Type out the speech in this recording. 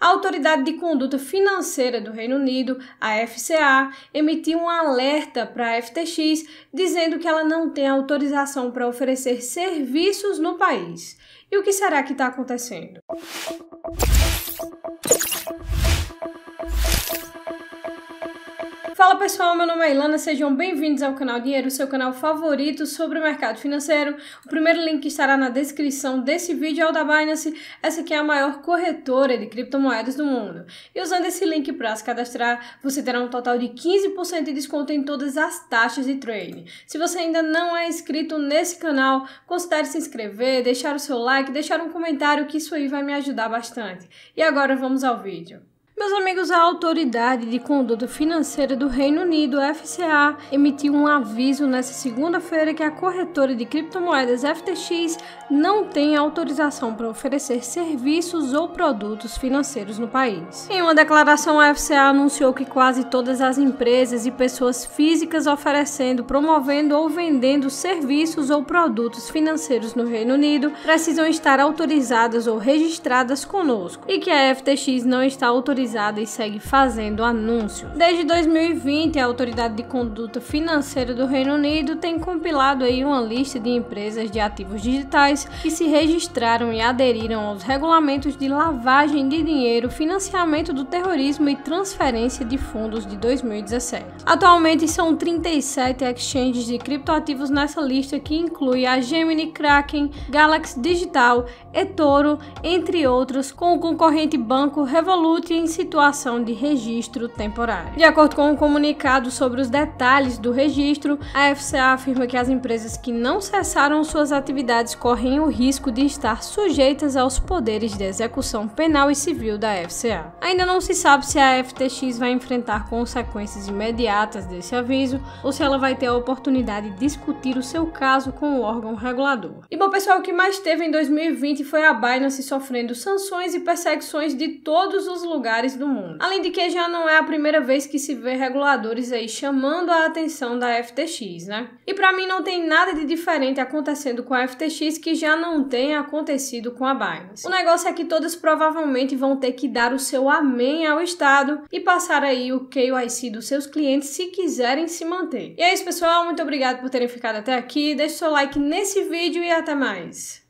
A Autoridade de Conduta Financeira do Reino Unido, a FCA, emitiu um alerta para a FTX dizendo que ela não tem autorização para oferecer serviços no país. E o que será que está acontecendo? Fala pessoal, meu nome é Ilana, sejam bem-vindos ao canal Dinheiro, seu canal favorito sobre o mercado financeiro. O primeiro link que estará na descrição desse vídeo é o da Binance, essa que é a maior corretora de criptomoedas do mundo. E usando esse link para se cadastrar, você terá um total de 15% de desconto em todas as taxas de trading. Se você ainda não é inscrito nesse canal, considere se inscrever, deixar o seu like, deixar um comentário que isso aí vai me ajudar bastante. E agora vamos ao vídeo. Meus amigos, a Autoridade de Conduta Financeira do Reino Unido, FCA, emitiu um aviso nesta segunda-feira que a corretora de criptomoedas FTX não tem autorização para oferecer serviços ou produtos financeiros no país. Em uma declaração, a FCA anunciou que quase todas as empresas e pessoas físicas oferecendo, promovendo ou vendendo serviços ou produtos financeiros no Reino Unido precisam estar autorizadas ou registradas conosco e que a FTX não está autorizada autorizada e segue fazendo anúncios. Desde 2020, a Autoridade de Conduta Financeira do Reino Unido tem compilado aí uma lista de empresas de ativos digitais que se registraram e aderiram aos regulamentos de lavagem de dinheiro, financiamento do terrorismo e transferência de fundos de 2017. Atualmente são 37 exchanges de criptoativos nessa lista que inclui a Gemini, Kraken, Galaxy Digital, eToro, entre outros, com o concorrente banco Revolut em situação de registro temporário. De acordo com o um comunicado sobre os detalhes do registro, a FCA afirma que as empresas que não cessaram suas atividades correm o risco de estar sujeitas aos poderes de execução penal e civil da FCA. Ainda não se sabe se a FTX vai enfrentar consequências imediatas desse aviso ou se ela vai ter a oportunidade de discutir o seu caso com o órgão regulador. E bom, pessoal, o que mais teve em 2020 foi a Binance sofrendo sanções e perseguições de todos os lugares do mundo. Além de que já não é a primeira vez que se vê reguladores aí chamando a atenção da FTX, né? E para mim não tem nada de diferente acontecendo com a FTX que já não tenha acontecido com a Binance. O negócio é que todas provavelmente vão ter que dar o seu amém ao Estado e passar aí o KYC dos seus clientes se quiserem se manter. E é isso, pessoal. Muito obrigado por terem ficado até aqui. Deixe seu like nesse vídeo e até mais.